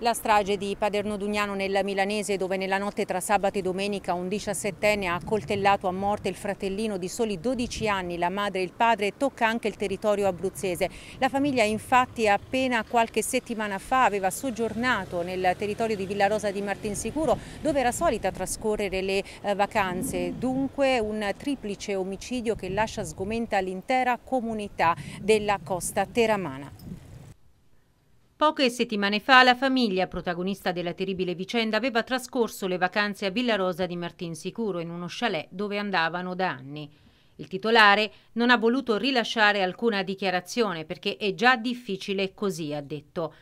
La strage di Paderno Dugnano nel Milanese dove nella notte tra sabato e domenica un 17enne ha accoltellato a morte il fratellino di soli 12 anni, la madre e il padre, tocca anche il territorio abruzzese. La famiglia infatti appena qualche settimana fa aveva soggiornato nel territorio di Villa Rosa di Martinsicuro dove era solita trascorrere le eh, vacanze. Dunque un triplice omicidio che lascia sgomenta l'intera comunità della costa teramana. Poche settimane fa la famiglia, protagonista della terribile vicenda, aveva trascorso le vacanze a Villa Rosa di Martinsicuro in uno chalet dove andavano da anni. Il titolare non ha voluto rilasciare alcuna dichiarazione perché è già difficile così, ha detto.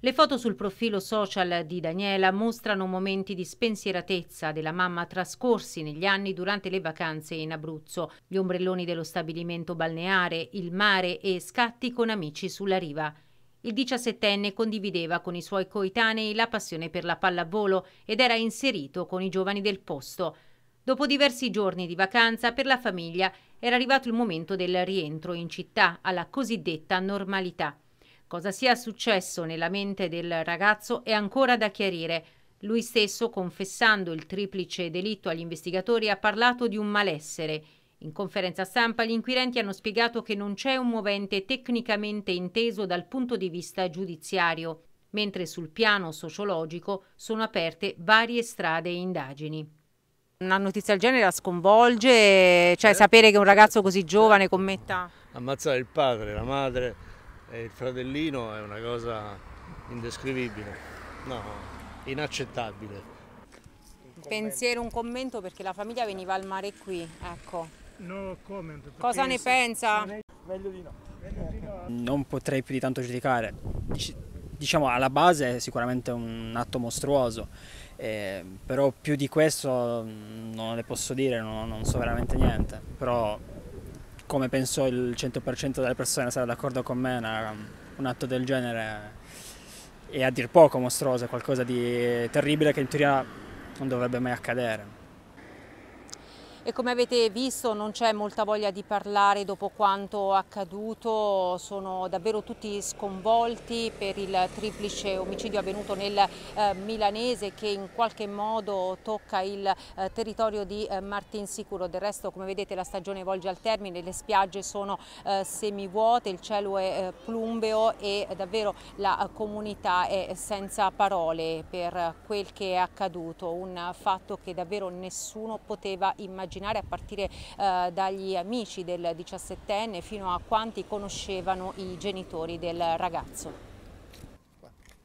Le foto sul profilo social di Daniela mostrano momenti di spensieratezza della mamma trascorsi negli anni durante le vacanze in Abruzzo, gli ombrelloni dello stabilimento balneare, il mare e scatti con amici sulla riva. Il 17enne condivideva con i suoi coetanei la passione per la pallavolo ed era inserito con i giovani del posto. Dopo diversi giorni di vacanza per la famiglia era arrivato il momento del rientro in città alla cosiddetta normalità. Cosa sia successo nella mente del ragazzo è ancora da chiarire. Lui stesso, confessando il triplice delitto agli investigatori, ha parlato di un malessere in conferenza stampa gli inquirenti hanno spiegato che non c'è un movente tecnicamente inteso dal punto di vista giudiziario, mentre sul piano sociologico sono aperte varie strade e indagini. Una notizia del genere la sconvolge, cioè eh? sapere che un ragazzo così eh. giovane commetta... Ammazzare il padre, la madre e il fratellino è una cosa indescrivibile, no, inaccettabile. Un pensiero, un commento perché la famiglia veniva al mare qui, ecco. No comment. Cosa ne pensa? Meglio di no. Non potrei più di tanto giudicare. Diciamo alla base è sicuramente un atto mostruoso, eh, però più di questo mm, non le posso dire, non, non so veramente niente. Però come penso il 100% delle persone sarà d'accordo con me, una, un atto del genere è a dir poco mostruoso, è qualcosa di terribile che in teoria non dovrebbe mai accadere e come avete visto non c'è molta voglia di parlare dopo quanto accaduto, sono davvero tutti sconvolti per il triplice omicidio avvenuto nel eh, milanese che in qualche modo tocca il eh, territorio di eh, Martinsicuro. Del resto come vedete la stagione volge al termine, le spiagge sono eh, semivuote, il cielo è eh, plumbeo e davvero la comunità è senza parole per quel che è accaduto, un fatto che davvero nessuno poteva immaginare immaginare a partire eh, dagli amici del 17enne fino a quanti conoscevano i genitori del ragazzo.